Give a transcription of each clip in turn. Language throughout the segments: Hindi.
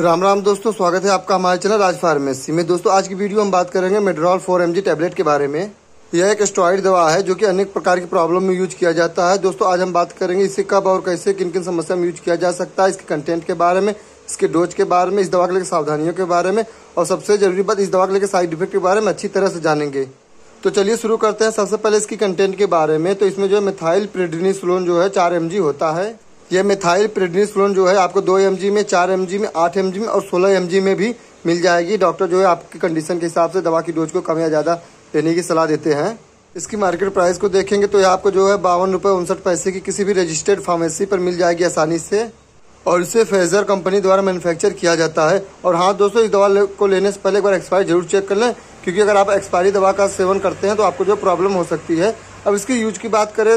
राम राम दोस्तों स्वागत है आपका हमारे चैनल राज फार्मेसी में दोस्तों आज की वीडियो हम बात करेंगे मेड्रॉल फोर एम टैबलेट के बारे में यह एक स्टॉइड दवा है जो कि अनेक प्रकार की प्रॉब्लम में यूज किया जाता है दोस्तों आज हम बात करेंगे इसे कब और कैसे किन किन समस्या में यूज किया जा सकता है इसके कंटेंट के बारे में इसके डोज के बारे में इस दवा के लेकर सावधानियों के बारे में और सबसे जरूरी बात इस दवा के लेकर साइड इफेक्ट के बारे में अच्छी तरह से जानेंगे तो चलिए शुरू करते हैं सबसे पहले इसकी कंटेंट के बारे में तो इसमें जो है मिथाइल प्रेडनिसलोन जो है चार एम होता है ये मिथाइल प्रेडनिसोलोन जो है आपको दो एम में चार एम में आठ एम में और सोलह एम में भी मिल जाएगी डॉक्टर जो है आपकी कंडीशन के हिसाब से दवा की डोज को कम या ज़्यादा लेने की सलाह देते हैं इसकी मार्केट प्राइस को देखेंगे तो ये आपको जो है बावन रुपये उनसठ पैसे की किसी भी रजिस्टर्ड फार्मेसी पर मिल जाएगी आसानी से और इसे फेजर कंपनी द्वारा मैन्युफैक्चर किया जाता है और हाँ दोस्तों इस दवा को लेने से पहले एक बार एक्सपायरी जरूर चेक कर लें क्योंकि अगर आप एक्सपायरी दवा का सेवन करते हैं तो आपको जो प्रॉब्लम हो सकती है अब इसकी यूज की बात करें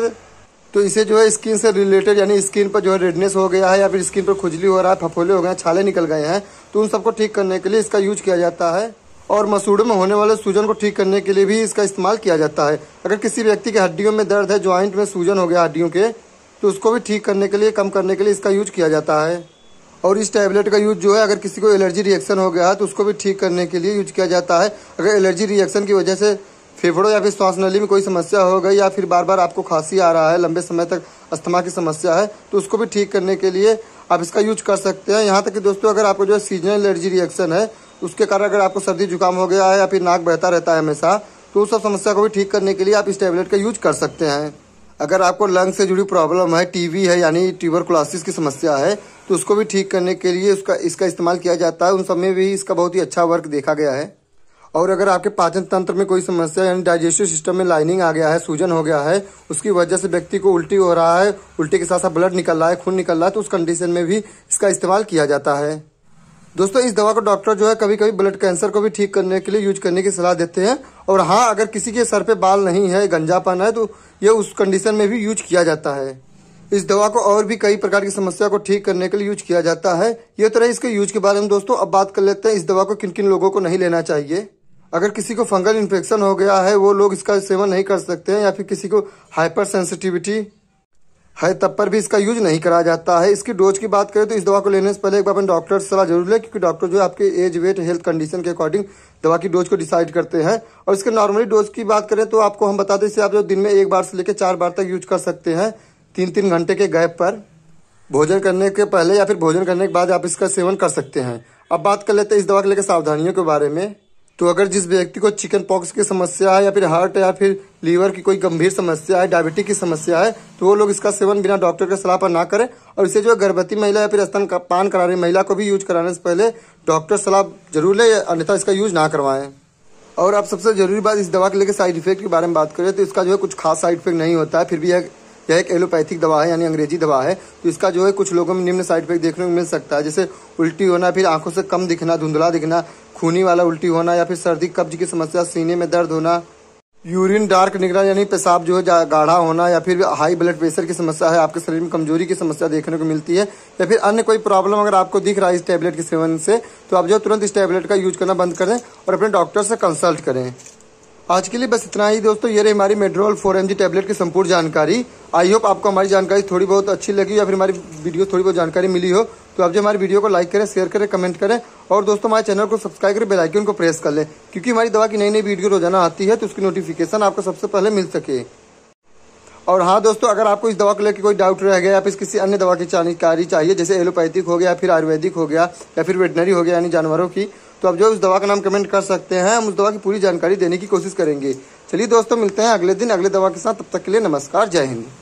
तो इसे जो है स्किन से रिलेटेड यानी स्किन पर जो है रेडनेस हो गया है या फिर स्किन पर खुजली हो रहा है फफोले हो गए हैं छाले निकल गए हैं तो उन सबको ठीक करने के लिए इसका यूज किया जाता है और मसूड़ों में होने वाले सूजन को ठीक करने के लिए भी इसका इस्तेमाल किया जाता है अगर किसी व्यक्ति के हड्डियों में दर्द है ज्वाइंट में सूजन हो गया हड्डियों के तो उसको भी ठीक करने के लिए कम करने के लिए इसका यूज किया जाता है और इस टैबलेट का यूज जो है अगर किसी को एलर्जी रिएक्शन हो गया है तो उसको भी ठीक करने के लिए यूज किया जाता है अगर एलर्जी रिएक्शन की वजह से फेफड़ों या फिर श्वास नली में कोई समस्या हो गई या फिर बार बार आपको खांसी आ रहा है लंबे समय तक अस्थमा की समस्या है तो उसको भी ठीक करने के लिए आप इसका यूज कर सकते हैं यहाँ तक कि दोस्तों अगर आपको जो है सीजनल एलर्जी रिएक्शन है उसके कारण अगर आपको सर्दी जुकाम हो गया है या फिर नाक बहता रहता है हमेशा तो उस सब समस्या को भी ठीक करने के लिए आप इस टैबलेट का यूज कर सकते हैं अगर आपको लंग से जुड़ी प्रॉब्लम है टीवी है यानी ट्यूबर की समस्या है तो उसको भी ठीक करने के लिए उसका इसका इस्तेमाल किया जाता है उन सब में भी इसका बहुत ही अच्छा वर्क देखा गया है और अगर आपके पाचन तंत्र में कोई समस्या यानी डाइजेस्टिव सिस्टम में लाइनिंग आ गया है सूजन हो गया है उसकी वजह से व्यक्ति को उल्टी हो रहा है उल्टी के साथ साथ ब्लड निकल रहा है खून निकल रहा है तो उस कंडीशन में भी इसका इस्तेमाल किया जाता है दोस्तों इस दवा को डॉक्टर जो है कभी कभी ब्लड कैंसर को भी ठीक करने के लिए यूज करने की सलाह देते हैं और हाँ अगर किसी के सर पे बाल नहीं है गंजापन है तो ये उस कंडीशन में भी यूज किया जाता है इस दवा को और भी कई प्रकार की समस्या को ठीक करने के लिए यूज किया जाता है ये तरह इसके यूज के बारे में दोस्तों अब बात कर लेते हैं इस दवा को किन किन लोगों को नहीं लेना चाहिए अगर किसी को फंगल इन्फेक्शन हो गया है वो लोग इसका सेवन नहीं कर सकते हैं या फिर किसी को हाइपर सेंसिटिविटी है तब पर भी इसका यूज नहीं करा जाता है इसकी डोज की बात करें तो इस दवा को लेने से पहले एक बार अपने डॉक्टर से सलाह जरूर लें क्योंकि डॉक्टर जो है आपके एज वेट हेल्थ कंडीशन के अकॉर्डिंग दवा की डोज को डिसाइड करते हैं और इसके नॉर्मली डोज की बात करें तो आपको हम बता दें इसे आप जो दिन में एक बार से लेकर चार बार तक यूज कर सकते हैं तीन तीन घंटे के गैप पर भोजन करने के पहले या फिर भोजन करने के बाद आप इसका सेवन कर सकते हैं अब बात कर लेते हैं इस दवा के लेकर सावधानियों के बारे में तो अगर जिस व्यक्ति को चिकन पॉक्स की समस्या है या फिर हार्ट या फिर लीवर की कोई गंभीर समस्या है डायबिटीज की समस्या है तो वो लोग इसका सेवन बिना डॉक्टर के सलाह पर ना करें और इसे जो गर्भवती महिला या फिर स्तन का पान करा रही महिला को भी यूज कराने से पहले डॉक्टर सलाह जरूर ले अन्यथा इसका यूज ना करवाएं और आप सबसे जरूरी बात इस दवा के लेकर साइड इफेक्ट के बारे में बात करें तो इसका जो है कुछ खास साइड इफेक्ट नहीं होता है फिर भी यह यह एक एलोपैथिक दवा है यानी अंग्रेजी दवा है तो इसका जो है कुछ लोगों में निम्न साइड इफेक्ट देखने को मिल सकता है जैसे उल्टी होना फिर आंखों से कम दिखना धुंधला दिखना खूनी वाला उल्टी होना या फिर सर्दी कब्ज की समस्या सीने में दर्द होना यूरिन डार्क निकला यानी पेशाब जो है गाढ़ा होना या फिर हाई ब्लड प्रेशर की समस्या है आपके शरीर में कमजोरी की समस्या देखने को मिलती है या फिर अन्य कोई प्रॉब्लम अगर आपको दिख रहा है इस टैबलेट के सेवन से तो आप जो तुरंत इस टैबलेट का यूज करना बंद करें और अपने डॉक्टर से कंसल्ट करें आज के लिए बस इतना ही दोस्तों ये रही हमारी मेड्रोल फोर एम टैबलेट की संपूर्ण जानकारी आई होप आपको हमारी जानकारी थोड़ी बहुत अच्छी लगी या फिर हमारी वीडियो थोड़ी बहुत जानकारी मिली हो तो आप जो हमारी वीडियो को लाइक करें शेयर करें कमेंट करें और दोस्तों हमारे चैनल को सब्सक्राइब करें बेलाइकन को प्रेस कर लें क्योंकि हमारी दवा की नई नई वीडियो रोजाना आती है तो उसकी नोटिफिकेशन आपको सबसे पहले मिल सके और हाँ दोस्तों अगर आपको इस दवा को लेकर कोई डाउट रह गया या फिर किसी अन्य दवा की जानकारी चाहिए जैसे एलोपैथिक हो गया फिर आयुर्वेदिक हो गया या फिर वेटनरी हो गया यानी जानवरों की तो आप जो उस दवा का नाम कमेंट कर सकते हैं हम उस दवा की पूरी जानकारी देने की कोशिश करेंगे चलिए दोस्तों मिलते हैं अगले दिन अगले दवा के साथ तब तक के लिए नमस्कार जय हिंद